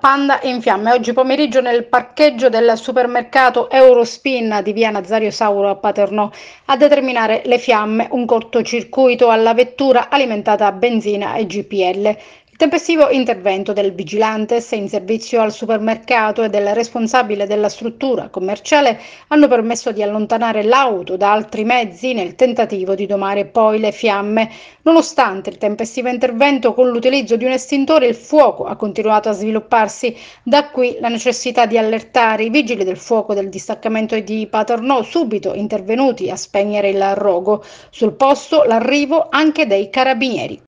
Panda in fiamme. Oggi pomeriggio nel parcheggio del supermercato Eurospin di via Nazario Sauro a Paternò a determinare le fiamme, un cortocircuito alla vettura alimentata a benzina e GPL. Tempestivo intervento del vigilante se in servizio al supermercato e del responsabile della struttura commerciale hanno permesso di allontanare l'auto da altri mezzi nel tentativo di domare poi le fiamme. Nonostante il tempestivo intervento con l'utilizzo di un estintore il fuoco ha continuato a svilupparsi, da qui la necessità di allertare i vigili del fuoco del distaccamento di Paternò subito intervenuti a spegnere il rogo. Sul posto l'arrivo anche dei carabinieri.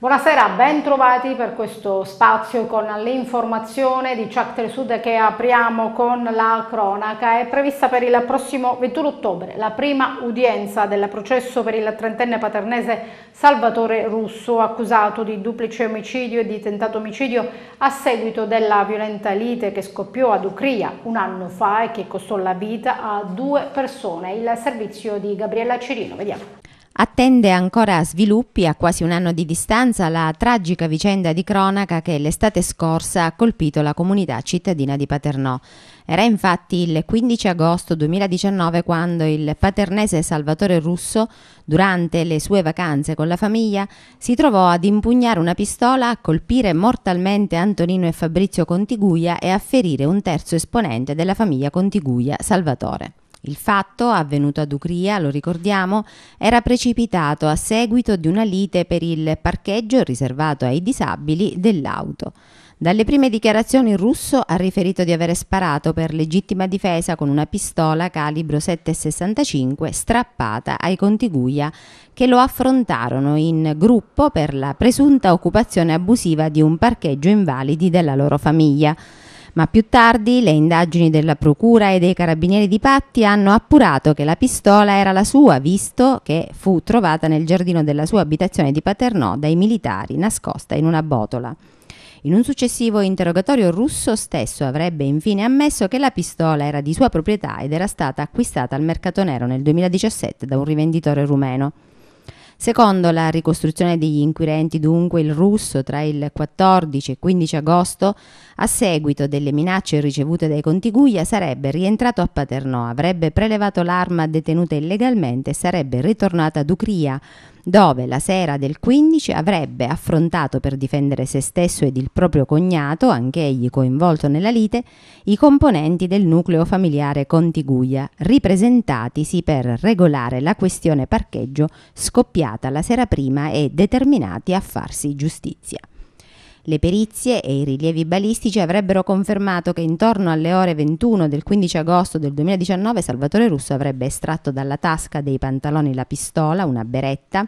Buonasera, ben trovati per questo spazio con l'informazione di Chapter Sud che apriamo con la cronaca. È prevista per il prossimo 21 ottobre la prima udienza del processo per il trentenne paternese Salvatore Russo, accusato di duplice omicidio e di tentato omicidio a seguito della violenta lite che scoppiò ad Ucria un anno fa e che costò la vita a due persone. Il servizio di Gabriella Cirino, vediamo attende ancora sviluppi a quasi un anno di distanza la tragica vicenda di cronaca che l'estate scorsa ha colpito la comunità cittadina di Paternò. Era infatti il 15 agosto 2019 quando il paternese Salvatore Russo, durante le sue vacanze con la famiglia, si trovò ad impugnare una pistola, a colpire mortalmente Antonino e Fabrizio Contiguia e a ferire un terzo esponente della famiglia Contiguia, Salvatore. Il fatto, avvenuto ad Ucria, lo ricordiamo, era precipitato a seguito di una lite per il parcheggio riservato ai disabili dell'auto. Dalle prime dichiarazioni il russo ha riferito di aver sparato per legittima difesa con una pistola calibro 7,65 strappata ai contiguia che lo affrontarono in gruppo per la presunta occupazione abusiva di un parcheggio invalidi della loro famiglia ma più tardi le indagini della Procura e dei Carabinieri di Patti hanno appurato che la pistola era la sua, visto che fu trovata nel giardino della sua abitazione di Paternò dai militari, nascosta in una botola. In un successivo interrogatorio russo stesso avrebbe infine ammesso che la pistola era di sua proprietà ed era stata acquistata al mercato nero nel 2017 da un rivenditore rumeno. Secondo la ricostruzione degli inquirenti, dunque, il russo tra il 14 e 15 agosto, a seguito delle minacce ricevute dai contiguglia, sarebbe rientrato a Paternò, avrebbe prelevato l'arma detenuta illegalmente e sarebbe ritornato ad Ucria dove la sera del 15 avrebbe affrontato per difendere se stesso ed il proprio cognato, anch'egli coinvolto nella lite, i componenti del nucleo familiare Contiguia, ripresentatisi per regolare la questione parcheggio scoppiata la sera prima e determinati a farsi giustizia. Le perizie e i rilievi balistici avrebbero confermato che intorno alle ore 21 del 15 agosto del 2019 Salvatore Russo avrebbe estratto dalla tasca dei pantaloni la pistola, una beretta,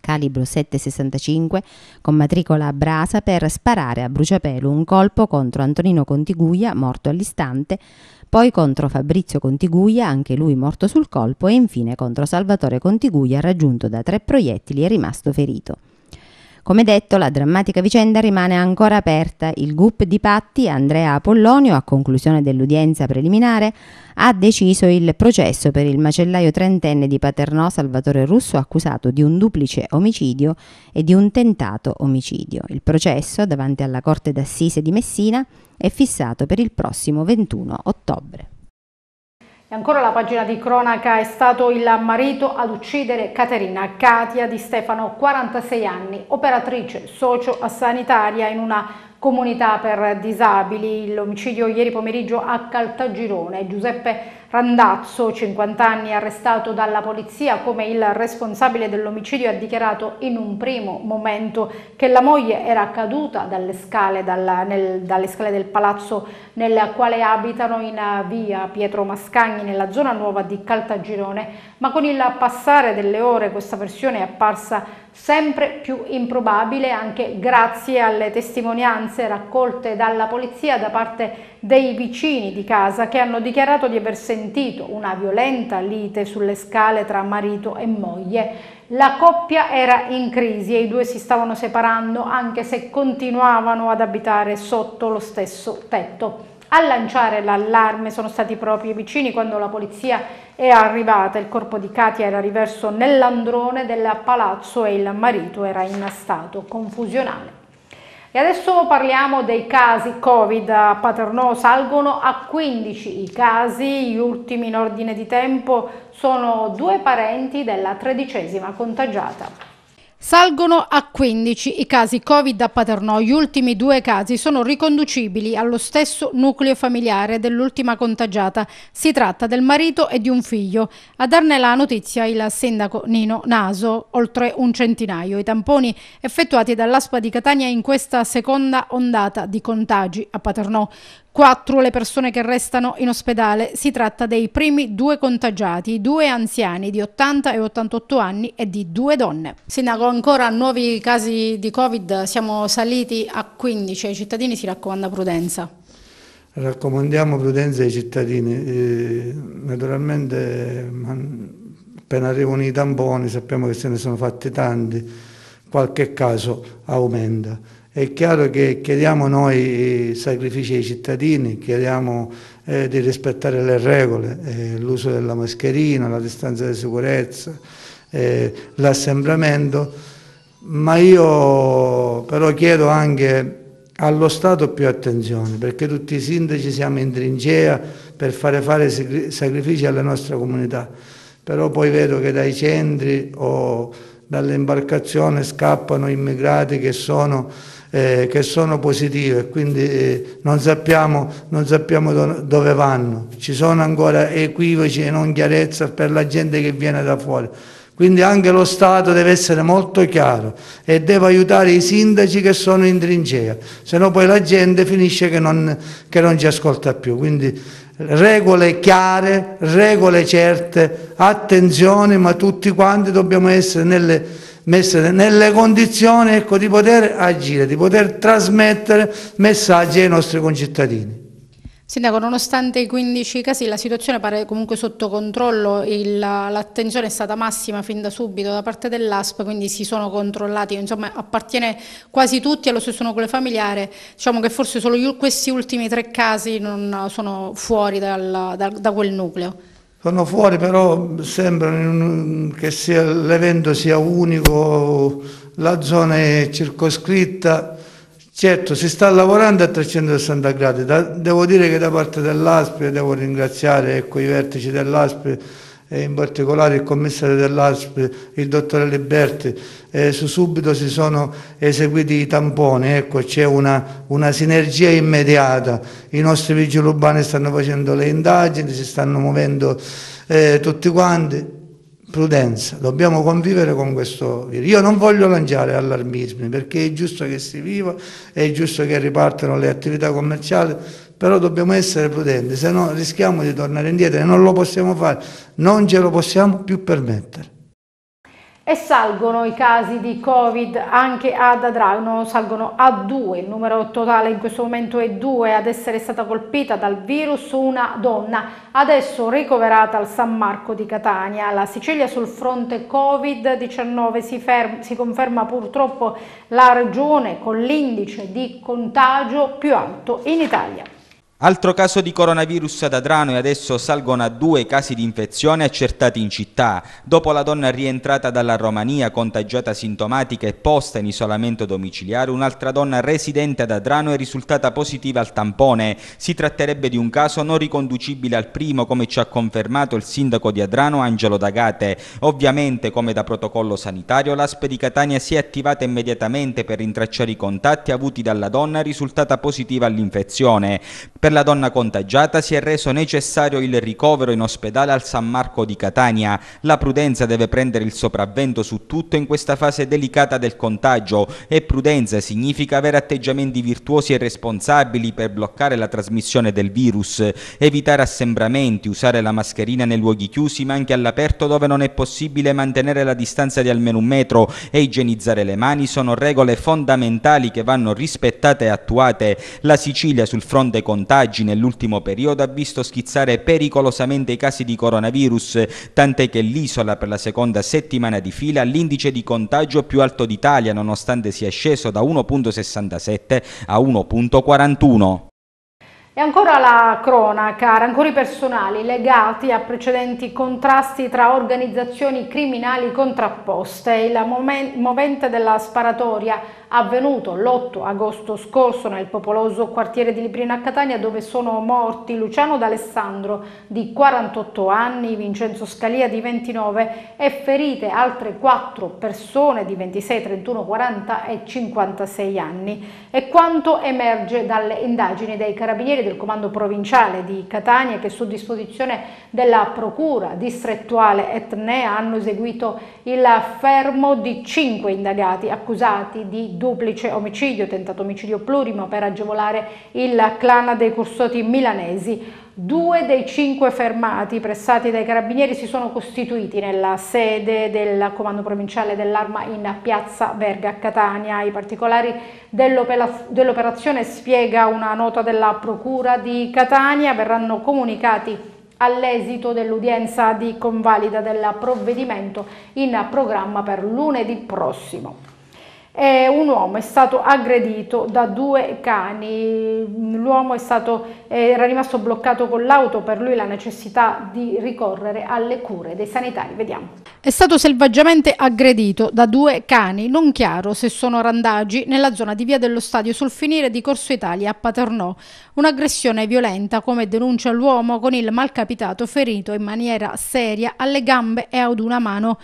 calibro 7,65 con matricola a brasa per sparare a bruciapelo un colpo contro Antonino Contiguglia, morto all'istante, poi contro Fabrizio Contiguglia, anche lui morto sul colpo, e infine contro Salvatore Contiguglia, raggiunto da tre proiettili e rimasto ferito. Come detto, la drammatica vicenda rimane ancora aperta. Il GUP di Patti, Andrea Apollonio, a conclusione dell'udienza preliminare, ha deciso il processo per il macellaio trentenne di Paternò Salvatore Russo accusato di un duplice omicidio e di un tentato omicidio. Il processo davanti alla Corte d'Assise di Messina è fissato per il prossimo 21 ottobre. E ancora la pagina di cronaca è stato il marito ad uccidere Caterina Katia di Stefano, 46 anni, operatrice socio-sanitaria in una comunità per disabili. L'omicidio ieri pomeriggio a Caltagirone. Giuseppe Randazzo, 50 anni, arrestato dalla polizia come il responsabile dell'omicidio, ha dichiarato in un primo momento che la moglie era caduta dalle scale, dalla, nel, dalle scale del palazzo nel quale abitano in eh, via Pietro Mascagni nella zona nuova di Caltagirone, ma con il passare delle ore questa versione è apparsa sempre più improbabile anche grazie alle testimonianze raccolte dalla polizia da parte dei vicini di casa che hanno dichiarato di aver sentito una violenta lite sulle scale tra marito e moglie. La coppia era in crisi e i due si stavano separando anche se continuavano ad abitare sotto lo stesso tetto. A lanciare l'allarme sono stati proprio i vicini quando la polizia è arrivata. Il corpo di Katia era riverso nell'androne del palazzo e il marito era in stato confusionale. E adesso parliamo dei casi Covid a Paternò, salgono a 15 i casi, gli ultimi in ordine di tempo sono due parenti della tredicesima contagiata. Salgono a 15 i casi Covid a Paternò. Gli ultimi due casi sono riconducibili allo stesso nucleo familiare dell'ultima contagiata. Si tratta del marito e di un figlio. A darne la notizia il sindaco Nino Naso, oltre un centinaio. I tamponi effettuati dall'ASPA di Catania in questa seconda ondata di contagi a Paternò quattro le persone che restano in ospedale. Si tratta dei primi due contagiati, due anziani di 80 e 88 anni e di due donne. Sindaco, ancora nuovi casi di Covid, siamo saliti a 15, ai cittadini si raccomanda prudenza. Raccomandiamo prudenza ai cittadini, eh, naturalmente appena arrivano i tamponi sappiamo che se ne sono fatti tanti, qualche caso aumenta è chiaro che chiediamo noi sacrifici ai cittadini, chiediamo eh, di rispettare le regole, eh, l'uso della mascherina, la distanza di sicurezza, eh, l'assembramento, ma io però chiedo anche allo Stato più attenzione, perché tutti i sindaci siamo in trincea per fare fare sacrifici alle nostre comunità, però poi vedo che dai centri o dalle imbarcazioni scappano immigrati che sono eh, che sono positive, quindi eh, non sappiamo, non sappiamo do dove vanno. Ci sono ancora equivoci e non chiarezza per la gente che viene da fuori. Quindi anche lo Stato deve essere molto chiaro e deve aiutare i sindaci che sono in trincea, se no poi la gente finisce che non, che non ci ascolta più. Quindi regole chiare, regole certe, attenzione, ma tutti quanti dobbiamo essere nelle messe nelle condizioni ecco, di poter agire, di poter trasmettere messaggi ai nostri concittadini. Sindaco, nonostante i 15 casi la situazione pare comunque sotto controllo, l'attenzione è stata massima fin da subito da parte dell'ASP, quindi si sono controllati, insomma appartiene quasi tutti allo stesso nucleo familiare, diciamo che forse solo questi ultimi tre casi non sono fuori dal, da, da quel nucleo. Sono fuori però sembra che l'evento sia unico, la zona è circoscritta, certo si sta lavorando a 360 gradi, da, devo dire che da parte dell'ASPI devo ringraziare ecco, i vertici dell'ASPI e in particolare il commissario dell'ASP, il dottore Liberti, eh, su subito si sono eseguiti i tamponi, ecco c'è una, una, sinergia immediata, i nostri vigili urbani stanno facendo le indagini, si stanno muovendo eh, tutti quanti, prudenza, dobbiamo convivere con questo virus. Io non voglio lanciare allarmismi perché è giusto che si viva, è giusto che ripartano le attività commerciali, però dobbiamo essere prudenti, se no rischiamo di tornare indietro e non lo possiamo fare, non ce lo possiamo più permettere e salgono i casi di Covid anche ad Adrano, salgono a due, il numero totale in questo momento è due ad essere stata colpita dal virus una donna, adesso ricoverata al San Marco di Catania. La Sicilia sul fronte Covid-19 si, si conferma purtroppo la regione con l'indice di contagio più alto in Italia. Altro caso di coronavirus ad Adrano e adesso salgono a due casi di infezione accertati in città. Dopo la donna rientrata dalla Romania, contagiata sintomatica e posta in isolamento domiciliare, un'altra donna residente ad Adrano è risultata positiva al tampone. Si tratterebbe di un caso non riconducibile al primo, come ci ha confermato il sindaco di Adrano Angelo D'Agate. Ovviamente, come da protocollo sanitario, l'ASP di Catania si è attivata immediatamente per rintracciare i contatti avuti dalla donna risultata positiva all'infezione. Per per la donna contagiata si è reso necessario il ricovero in ospedale al San Marco di Catania. La prudenza deve prendere il sopravvento su tutto in questa fase delicata del contagio e prudenza significa avere atteggiamenti virtuosi e responsabili per bloccare la trasmissione del virus, evitare assembramenti, usare la mascherina nei luoghi chiusi ma anche all'aperto dove non è possibile mantenere la distanza di almeno un metro e igienizzare le mani sono regole fondamentali che vanno rispettate e attuate. La Sicilia sul fronte contagio contagi nell'ultimo periodo ha visto schizzare pericolosamente i casi di coronavirus, tant'è che l'isola per la seconda settimana di fila ha l'indice di contagio più alto d'Italia nonostante sia sceso da 1.67 a 1.41. E ancora la cronaca, rancori personali legati a precedenti contrasti tra organizzazioni criminali contrapposte. Il movente della sparatoria avvenuto l'8 agosto scorso nel popoloso quartiere di Librina a Catania dove sono morti Luciano D'Alessandro di 48 anni, Vincenzo Scalia di 29 e ferite altre 4 persone di 26, 31, 40 e 56 anni. È quanto emerge dalle indagini dei carabinieri del comando provinciale di Catania che su disposizione della procura distrettuale Etnea hanno eseguito il fermo di 5 indagati accusati di duplice omicidio, tentato omicidio plurimo per agevolare il clan dei custodi milanesi. Due dei cinque fermati pressati dai carabinieri si sono costituiti nella sede del comando provinciale dell'arma in piazza Verga a Catania. I particolari dell'operazione, spiega una nota della procura di Catania, verranno comunicati all'esito dell'udienza di convalida del provvedimento in programma per lunedì prossimo e un uomo è stato aggredito da due cani, l'uomo eh, era rimasto bloccato con l'auto, per lui la necessità di ricorrere alle cure dei sanitari, vediamo. È stato selvaggiamente aggredito da due cani, non chiaro se sono randagi, nella zona di via dello stadio sul finire di Corso Italia a Paternò. Un'aggressione violenta, come denuncia l'uomo, con il malcapitato ferito in maniera seria alle gambe e ad una mano.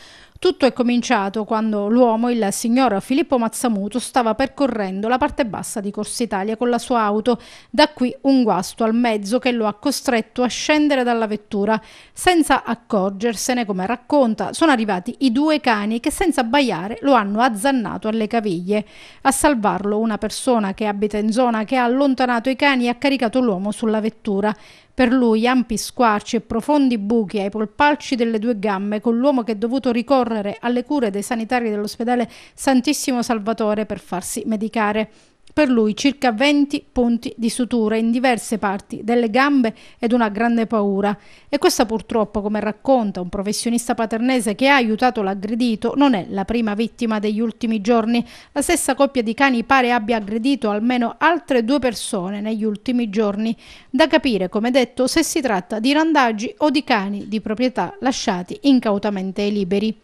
Tutto è cominciato quando l'uomo, il signor Filippo Mazzamuto, stava percorrendo la parte bassa di Corsa Italia con la sua auto. Da qui un guasto al mezzo che lo ha costretto a scendere dalla vettura. Senza accorgersene, come racconta, sono arrivati i due cani che senza abbaiare lo hanno azzannato alle caviglie. A salvarlo una persona che abita in zona che ha allontanato i cani e ha caricato l'uomo sulla vettura. Per lui ampi squarci e profondi buchi ai polpacci delle due gambe con l'uomo che è dovuto ricorrere alle cure dei sanitari dell'ospedale Santissimo Salvatore per farsi medicare per lui circa 20 punti di sutura in diverse parti delle gambe ed una grande paura. E questa purtroppo, come racconta un professionista paternese che ha aiutato l'aggredito, non è la prima vittima degli ultimi giorni. La stessa coppia di cani pare abbia aggredito almeno altre due persone negli ultimi giorni. Da capire, come detto, se si tratta di randaggi o di cani di proprietà lasciati incautamente liberi.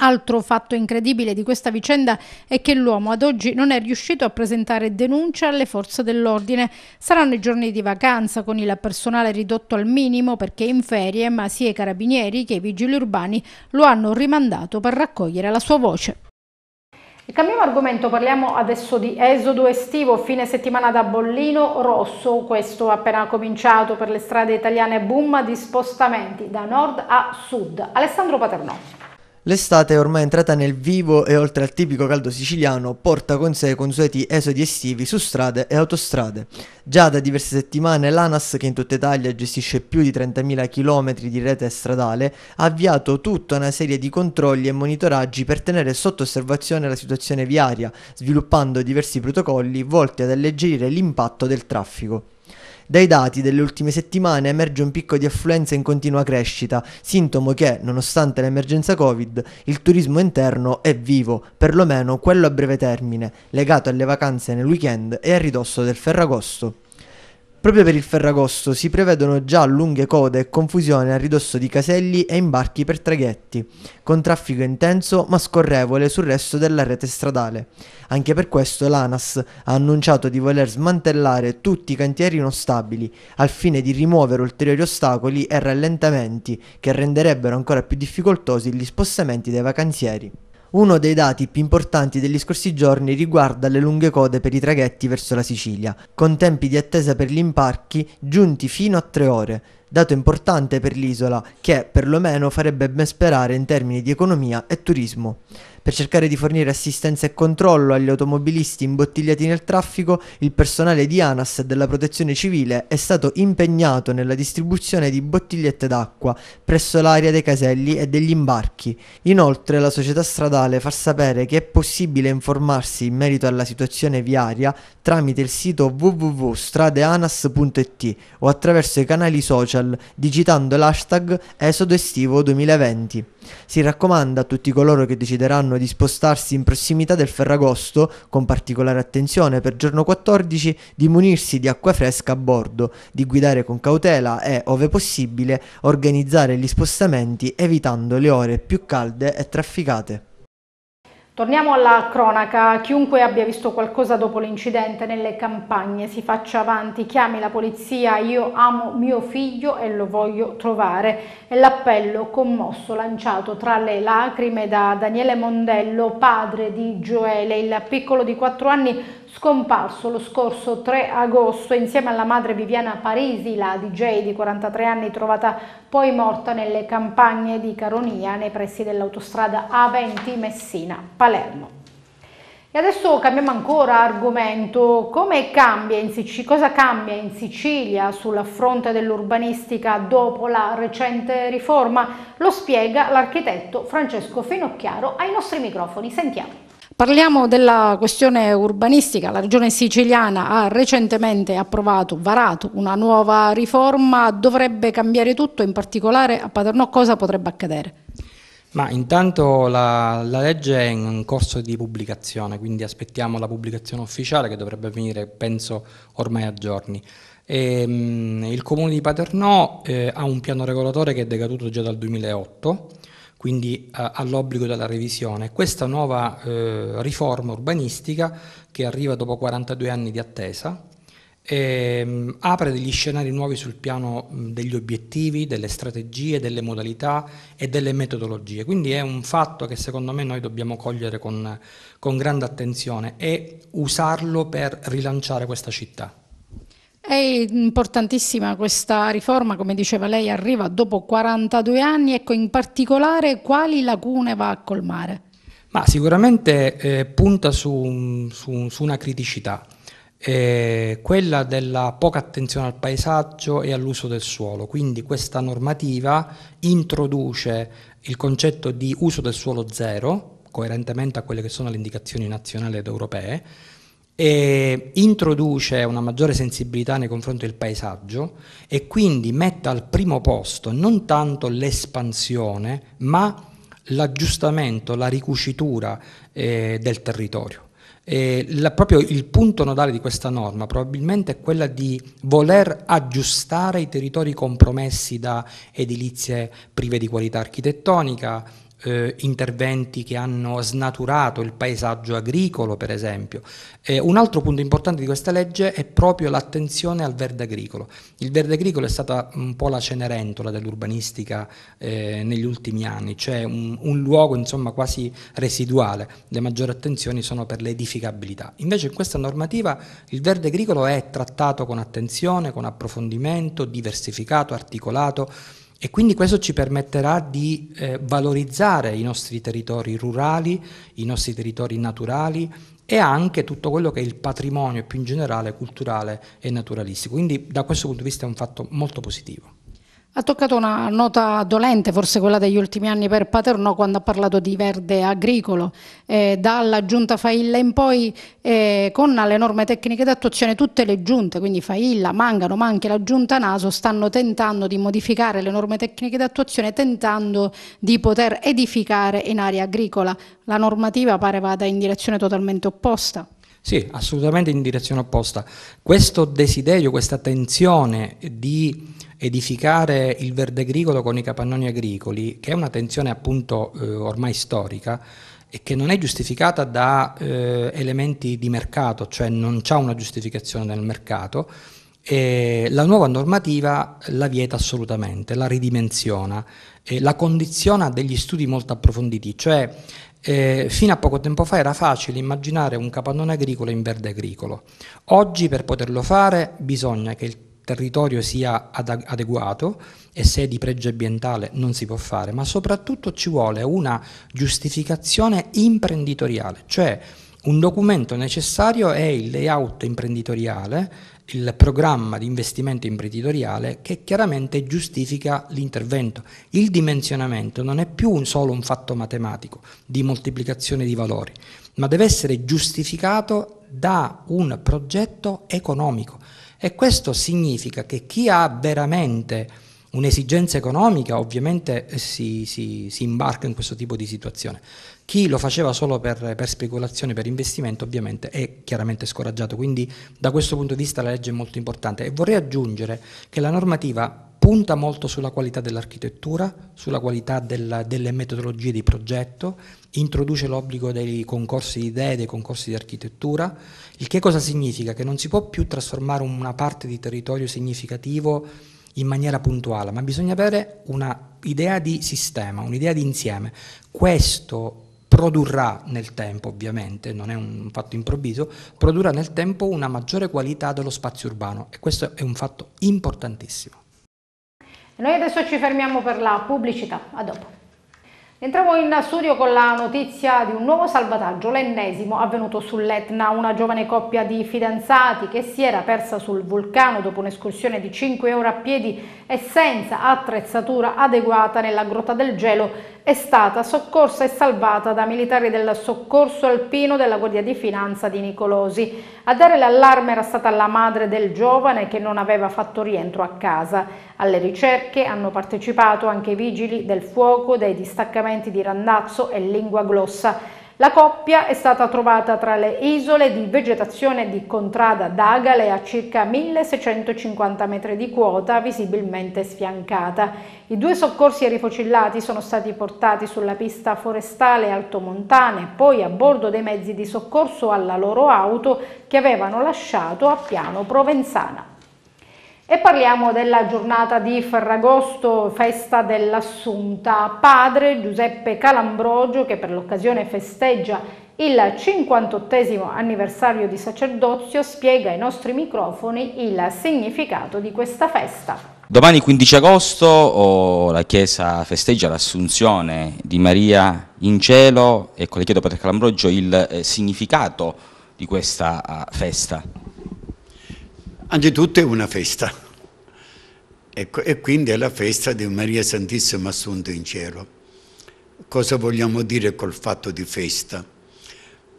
Altro fatto incredibile di questa vicenda è che l'uomo ad oggi non è riuscito a presentare denuncia alle forze dell'ordine. Saranno i giorni di vacanza con il personale ridotto al minimo perché in ferie, ma sia i carabinieri che i vigili urbani lo hanno rimandato per raccogliere la sua voce. Cambiamo argomento, parliamo adesso di esodo estivo, fine settimana da bollino rosso, questo appena cominciato per le strade italiane, boom di spostamenti da nord a sud. Alessandro Paternò. L'estate è ormai entrata nel vivo e oltre al tipico caldo siciliano porta con sé i consueti esodi estivi su strade e autostrade. Già da diverse settimane l'ANAS, che in tutta Italia gestisce più di 30.000 km di rete stradale, ha avviato tutta una serie di controlli e monitoraggi per tenere sotto osservazione la situazione viaria, sviluppando diversi protocolli volti ad alleggerire l'impatto del traffico. Dai dati delle ultime settimane emerge un picco di affluenza in continua crescita, sintomo che, nonostante l'emergenza Covid, il turismo interno è vivo, perlomeno quello a breve termine, legato alle vacanze nel weekend e al ridosso del Ferragosto. Proprio per il Ferragosto si prevedono già lunghe code e confusione a ridosso di caselli e imbarchi per traghetti, con traffico intenso ma scorrevole sul resto della rete stradale. Anche per questo l'ANAS ha annunciato di voler smantellare tutti i cantieri non stabili, al fine di rimuovere ulteriori ostacoli e rallentamenti che renderebbero ancora più difficoltosi gli spostamenti dei vacanzieri. Uno dei dati più importanti degli scorsi giorni riguarda le lunghe code per i traghetti verso la Sicilia, con tempi di attesa per gli imparchi giunti fino a tre ore, dato importante per l'isola che perlomeno farebbe ben sperare in termini di economia e turismo. Per cercare di fornire assistenza e controllo agli automobilisti imbottigliati nel traffico, il personale di ANAS e della Protezione Civile è stato impegnato nella distribuzione di bottigliette d'acqua presso l'area dei caselli e degli imbarchi. Inoltre la società stradale fa sapere che è possibile informarsi in merito alla situazione viaria tramite il sito www.stradeanas.it o attraverso i canali social digitando l'hashtag esodoestivo 2020. Si raccomanda a tutti coloro che decideranno di spostarsi in prossimità del Ferragosto con particolare attenzione per giorno 14 di munirsi di acqua fresca a bordo, di guidare con cautela e, ove possibile, organizzare gli spostamenti evitando le ore più calde e trafficate. Torniamo alla cronaca, chiunque abbia visto qualcosa dopo l'incidente nelle campagne si faccia avanti, chiami la polizia, io amo mio figlio e lo voglio trovare. È l'appello commosso lanciato tra le lacrime da Daniele Mondello, padre di Gioele, il piccolo di 4 anni scomparso lo scorso 3 agosto insieme alla madre Viviana Parisi, la DJ di 43 anni trovata poi morta nelle campagne di Caronia nei pressi dell'autostrada A20 Messina-Palermo. E adesso cambiamo ancora argomento, cambia cosa cambia in Sicilia sulla fronte dell'urbanistica dopo la recente riforma? Lo spiega l'architetto Francesco Finocchiaro ai nostri microfoni, sentiamo. Parliamo della questione urbanistica. La regione siciliana ha recentemente approvato, varato una nuova riforma. Dovrebbe cambiare tutto, in particolare a Paternò cosa potrebbe accadere? Ma intanto la, la, legge è in corso di pubblicazione, quindi aspettiamo la pubblicazione ufficiale che dovrebbe avvenire, penso, ormai a giorni. E, ehm, mh, il comune di Paternò eh, ha un piano regolatore che è decaduto già dal 2008 quindi eh, all'obbligo della revisione. Questa nuova eh, riforma urbanistica, che arriva dopo 42 anni di attesa, ehm, apre degli scenari nuovi sul piano mh, degli obiettivi, delle strategie, delle modalità e delle metodologie. Quindi è un fatto che secondo me noi dobbiamo cogliere con, con grande attenzione e usarlo per rilanciare questa città. È importantissima questa riforma, come diceva lei, arriva dopo 42 anni, ecco in particolare quali lacune va a colmare? Ma sicuramente eh, punta su, su, su, una criticità, eh, quella della poca attenzione al paesaggio e all'uso del suolo, quindi questa normativa introduce il concetto di uso del suolo zero, coerentemente a quelle che sono le indicazioni nazionali ed europee, eh, introduce una maggiore sensibilità nei confronti del paesaggio e quindi mette al primo posto non tanto l'espansione ma l'aggiustamento, la ricucitura eh, del territorio. Eh, la, proprio il punto nodale di questa norma probabilmente è quella di voler aggiustare i territori compromessi da edilizie prive di qualità architettonica, eh, interventi che hanno snaturato il paesaggio agricolo, per esempio. Eh, un altro punto importante di questa legge è proprio l'attenzione al verde agricolo. Il verde agricolo è stata un po' la cenerentola dell'urbanistica eh, negli ultimi anni, cioè un, un luogo insomma, quasi residuale. Le maggiori attenzioni sono per l'edificabilità. Invece in questa normativa il verde agricolo è trattato con attenzione, con approfondimento, diversificato, articolato e quindi questo ci permetterà di eh, valorizzare i nostri territori rurali, i nostri territori naturali e anche tutto quello che è il patrimonio più in generale culturale e naturalistico. Quindi da questo punto di vista è un fatto molto positivo. Ha toccato una nota dolente, forse quella degli ultimi anni per Paternò, quando ha parlato di verde agricolo. Eh, dalla giunta Failla in poi, eh, con le norme tecniche d'attuazione, tutte le giunte, quindi Failla, Mangano, ma anche la giunta Naso, stanno tentando di modificare le norme tecniche d'attuazione, tentando di poter edificare in area agricola. La normativa pare vada in direzione totalmente opposta. Sì, assolutamente in direzione opposta. Questo desiderio, questa tensione di edificare il verde agricolo con i capannoni agricoli, che è una tensione appunto eh, ormai storica e che non è giustificata da eh, elementi di mercato, cioè non c'è una giustificazione nel mercato, e la nuova normativa la vieta assolutamente, la ridimensiona, e la condiziona degli studi molto approfonditi, cioè eh, fino a poco tempo fa era facile immaginare un capannone agricolo in verde agricolo. Oggi per poterlo fare bisogna che il territorio sia adeguato e se è di pregio ambientale non si può fare, ma soprattutto ci vuole una giustificazione imprenditoriale, cioè un documento necessario è il layout imprenditoriale, il programma di investimento imprenditoriale che chiaramente giustifica l'intervento. Il dimensionamento non è più un solo un fatto matematico di moltiplicazione di valori, ma deve essere giustificato da un progetto economico. E questo significa che chi ha veramente un'esigenza economica ovviamente eh, si, si, si, imbarca in questo tipo di situazione. Chi lo faceva solo per, per, speculazione, per investimento, ovviamente è chiaramente scoraggiato. Quindi da questo punto di vista la legge è molto importante. E vorrei aggiungere che la normativa punta molto sulla qualità dell'architettura, sulla qualità del, delle metodologie di progetto, introduce l'obbligo dei concorsi di idee, dei concorsi di architettura, il che cosa significa? Che non si può più trasformare una parte di territorio significativo in maniera puntuale, ma bisogna avere un'idea di sistema, un'idea di insieme. Questo produrrà nel tempo, ovviamente, non è un fatto improvviso, produrrà nel tempo una maggiore qualità dello spazio urbano e questo è un fatto importantissimo. Noi adesso ci fermiamo per la pubblicità, a dopo. Entriamo in studio con la notizia di un nuovo salvataggio, l'ennesimo avvenuto sull'Etna. Una giovane coppia di fidanzati che si era persa sul vulcano dopo un'escursione di 5 ore a piedi e senza attrezzatura adeguata nella grotta del gelo è stata soccorsa e salvata da militari del soccorso alpino della Guardia di Finanza di Nicolosi. A dare l'allarme era stata la madre del giovane che non aveva fatto rientro a casa. Alle ricerche hanno partecipato anche i vigili del fuoco dei distaccamenti di Randazzo e Lingua Glossa. La coppia è stata trovata tra le isole di vegetazione di Contrada d'Agale a circa 1650 metri di quota, visibilmente sfiancata. I due soccorsi rifocillati sono stati portati sulla pista forestale altomontana e poi a bordo dei mezzi di soccorso alla loro auto che avevano lasciato a Piano Provenzana. E parliamo della giornata di Ferragosto, festa dell'Assunta. Padre Giuseppe Calambrogio, che per l'occasione festeggia il 58 anniversario di sacerdozio, spiega ai nostri microfoni il significato di questa festa. Domani 15 agosto la Chiesa festeggia l'assunzione di Maria in cielo e con le chiedo Padre Calambrogio il eh, significato di questa eh, festa. Anzitutto è una festa, ecco, e quindi è la festa di Maria Santissima Assunta in cielo. Cosa vogliamo dire col fatto di festa?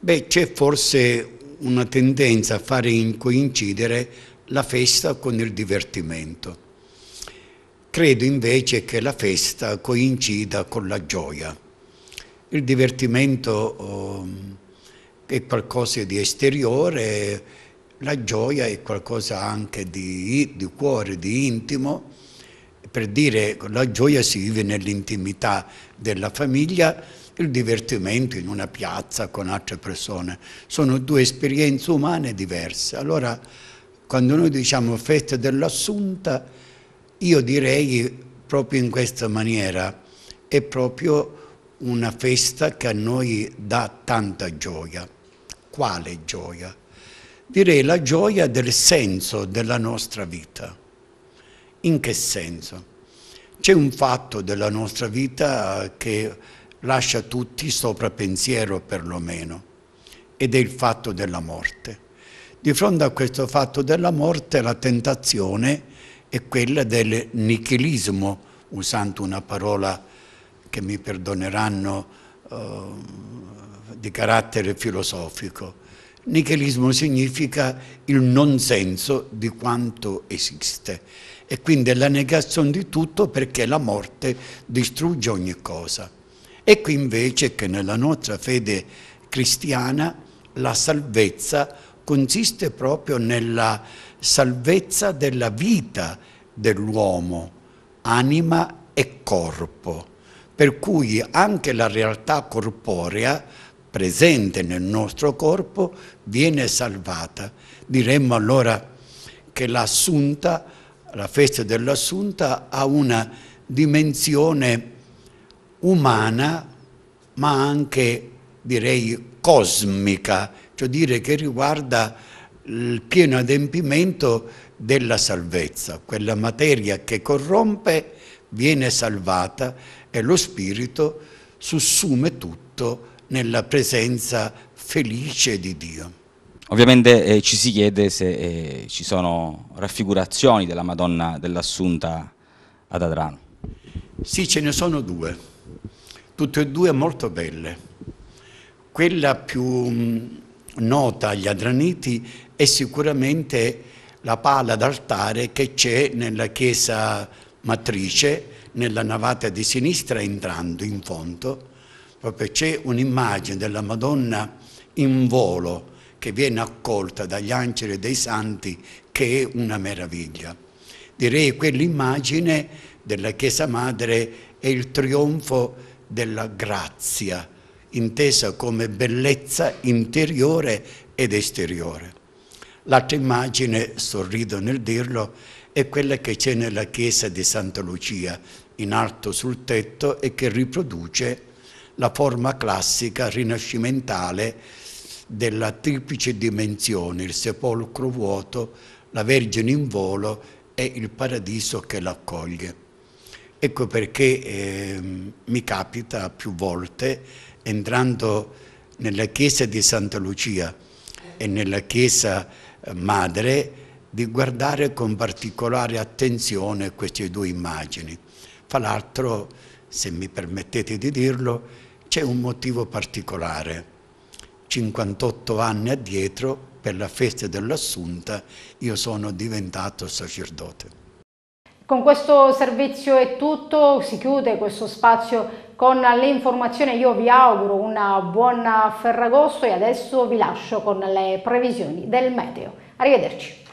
Beh, c'è forse una tendenza a fare coincidere la festa con il divertimento. Credo invece che la festa coincida con la gioia. Il divertimento oh, è qualcosa di esteriore, la gioia è qualcosa anche di, di cuore, di intimo, per dire la gioia si vive nell'intimità della famiglia, il divertimento in una piazza con altre persone. Sono due esperienze umane diverse. Allora, quando noi diciamo festa dell'assunta, io direi proprio in questa maniera, è proprio una festa che a noi dà tanta gioia. Quale gioia? direi la gioia del senso della nostra vita. In che senso? C'è un fatto della nostra vita che lascia tutti sopra pensiero perlomeno, ed è il fatto della morte. Di fronte a questo fatto della morte la tentazione è quella del nichilismo, usando una parola che mi perdoneranno eh, di carattere filosofico, Nichelismo significa il non senso di quanto esiste e quindi è la negazione di tutto perché la morte distrugge ogni cosa. Ecco invece che nella nostra fede cristiana la salvezza consiste proprio nella salvezza della vita dell'uomo, anima e corpo, per cui anche la realtà corporea presente nel nostro corpo viene salvata. Diremmo allora che l'assunta, la festa dell'assunta ha una dimensione umana ma anche direi cosmica, cioè dire che riguarda il pieno adempimento della salvezza, quella materia che corrompe viene salvata e lo spirito sussume tutto nella presenza felice di Dio. Ovviamente eh, ci si chiede se eh, ci sono raffigurazioni della Madonna dell'Assunta ad Adrano. Sì, ce ne sono due, tutte e due molto belle. Quella più mh, mm, nota agli Adraniti è sicuramente la pala d'altare che c'è nella chiesa matrice, nella navata di sinistra entrando in fondo, proprio c'è un'immagine della Madonna in volo che viene accolta dagli angeli e dai santi che è una meraviglia. Direi quell'immagine della Chiesa Madre è il trionfo della grazia, intesa come bellezza interiore ed esteriore. L'altra immagine, sorrido nel dirlo, è quella che c'è nella chiesa di Santa Lucia, in alto sul tetto e che riproduce la forma classica rinascimentale della triplice dimensione, il sepolcro vuoto, la Vergine in volo e il paradiso che l'accoglie. Ecco perché eh, mi capita più volte, entrando nella chiesa di Santa Lucia e nella chiesa eh, madre, di guardare con particolare attenzione queste due immagini. Fra l'altro, se mi permettete di dirlo, c'è un motivo particolare. 58 anni addietro, per la festa dell'Assunta, io sono diventato sacerdote. Con questo servizio è tutto, si chiude questo spazio con le informazioni. Io vi auguro una buona Ferragosto e adesso vi lascio con le previsioni del meteo. Arrivederci.